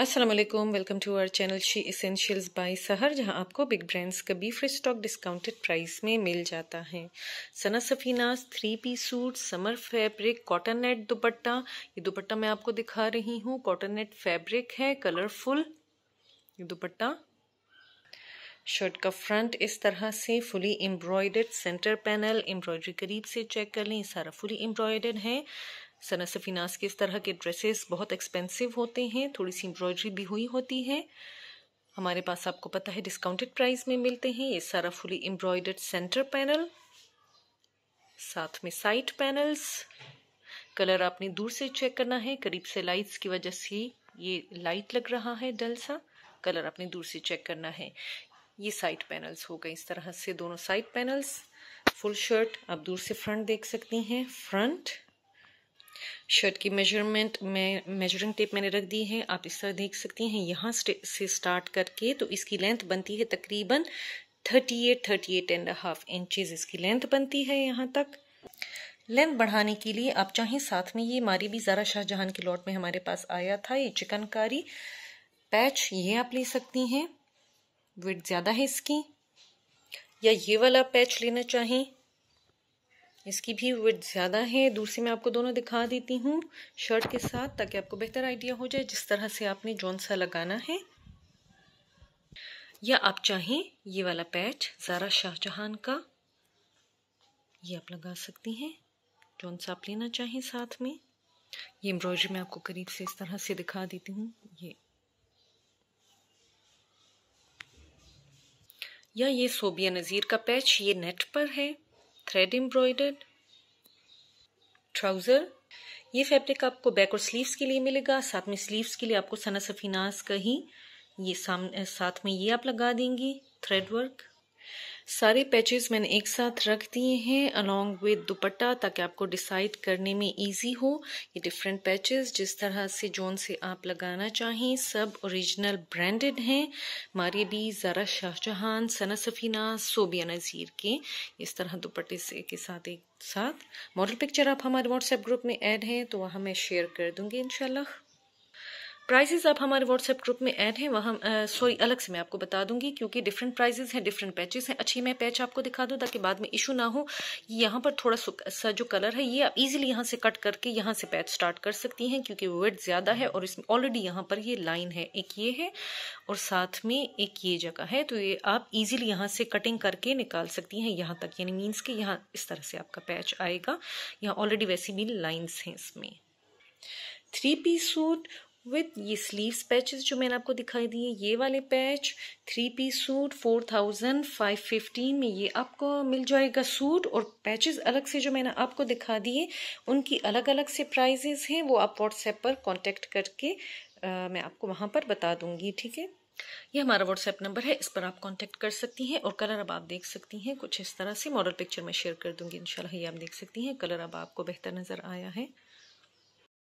Aslam welcome to our channel She Essentials by Sehar जहां आपको big brands का बी फ्री स्टॉक डिस्काउंटेड प्राइस में मिल जाता है Sana Safinaz three P suit summer fabric cotton net dupatta ये दुपट्टा मैं आपको दिखा रही हूँ कॉटन नेट फैब्रिक है कलरफुल ये दुपट्टा शर्ट का फ्रंट इस तरह से fully embroidered centre panel embroidery करीब से चेक कर लें सारा फुली एम्ब्रॉयडर्ड है सनासफिनास के इस तरह के ड्रेसेस बहुत एक्सपेंसिव होते हैं थोड़ी सी एम्ब्रॉयडरी भी हुई होती है हमारे पास आपको पता है डिस्काउंटेड प्राइस में मिलते हैं ये सारा फुली एम्ब्रॉयडर्ड सेंटर पैनल साथ में साइड पैनल्स कलर आपने दूर से चेक करना है करीब से लाइट्स की वजह से ये लाइट लग रहा है डल सा कलर आपने दूर से चेक करना है ये साइड पैनल्स हो गए इस तरह से दोनों साइड पैनल्स फुल शर्ट आप दूर से फ्रंट देख सकती हैं फ्रंट शर्ट की मेजरमेंट मैं मेजरिंग टेप मैंने रख दी है आप इस तरह देख सकती हैं यहाँ से स्टार्ट करके तो इसकी लेंथ बनती है तकरीबन thirty eight thirty eight and half inches इसकी लेंथ बनती है यहाँ तक लेंथ बढ़ाने के लिए आप चाहें साथ में ये मारी भी ज़रा शाहजहान के लॉट में हमारे पास आया था ये चिकनकारी पैच ये आप ले सकती हैं वेट ज़्यादा है इसकी या ये वाला पैच लेना चाहें इसकी भी विथ ज़्यादा है दूसरी मैं आपको दोनों दिखा देती हूँ शर्ट के साथ ताकि आपको बेहतर आइडिया हो जाए जिस तरह से आपने जौन सा लगाना है या आप चाहें ये वाला पैच ज़ारा शाहजहान का ये आप लगा सकती हैं जौन सा आप लेना चाहें साथ में ये एम्ब्रॉयडरी मैं आपको करीब से इस तरह से दिखा देती हूँ ये या ये सोबिया नज़ीर का पैच ये नेट पर है थ्रेड एम्ब्रॉयडर्ड ट्राउज़र ये फैब्रिक आपको बैक और स्लीव्स के लिए मिलेगा साथ में स्लीव्स के लिए आपको सना सफीनास का ही ये सामने साथ में ये आप लगा देंगी थ्रेड वर्क सारे पैचेस मैंने एक साथ रख दिए हैं अलोंग विद दुपट्टा ताकि आपको डिसाइड करने में इजी हो ये डिफरेंट पैचेस जिस तरह से जोन से आप लगाना चाहें सब ओरिजिनल ब्रांडेड हैं मारियबी ज़रा शाहजहां सना सफ़ीना सोबिया नज़ीर के इस तरह दुपट्टे से के साथ एक साथ मॉडल पिक्चर आप हमारे व्हाट्सएप ग्रुप में ऐड हैं तो वहाँ मैं शेयर कर दूँगी इनशाला प्राइजेज आप हमारे व्हाट्सएप ग्रुप में ऐड हैं वहाँ सॉरी अलग से मैं आपको बता दूंगी क्योंकि डिफरेंट प्राइजेज हैं डिफरेंट पैचेस हैं अच्छी मैं पैच आपको दिखा दूँ ताकि बाद में इशू ना हो यहाँ पर थोड़ा सा जो कलर है ये आप इजीली यहाँ से कट करके यहाँ से पैच स्टार्ट कर सकती हैं क्योंकि वेट ज़्यादा है और इसमें ऑलरेडी यहाँ पर ये लाइन है एक ये है और साथ में एक ये जगह है तो ये आप इजिली यहाँ से कटिंग करके निकाल सकती हैं यहाँ तक यानी मीन्स कि यहाँ इस तरह से आपका पैच आएगा यहाँ ऑलरेडी वैसी भी लाइन्स हैं इसमें थ्री पीस सूट विथ ये स्लीव्स पैचेस जो मैंने आपको दिखाई दिए ये वाले patch three piece suit four thousand five fifteen में ये आपको मिल जाएगा सूट और पैचेस अलग से जो मैंने आपको दिखा दिए उनकी अलग अलग से प्राइजेस हैं वो आप व्हाट्सएप पर कॉन्टेक्ट करके आ, मैं आपको वहाँ पर बता दूंगी ठीक है ये हमारा व्हाट्सएप नंबर है इस पर आप कॉन्टेक्ट कर सकती हैं और कलर अब आप देख सकती हैं कुछ इस तरह से मॉडल पिक्चर में शेयर कर दूंगी इनशाला आप देख सकती हैं कलर अब आपको बेहतर नज़र आया है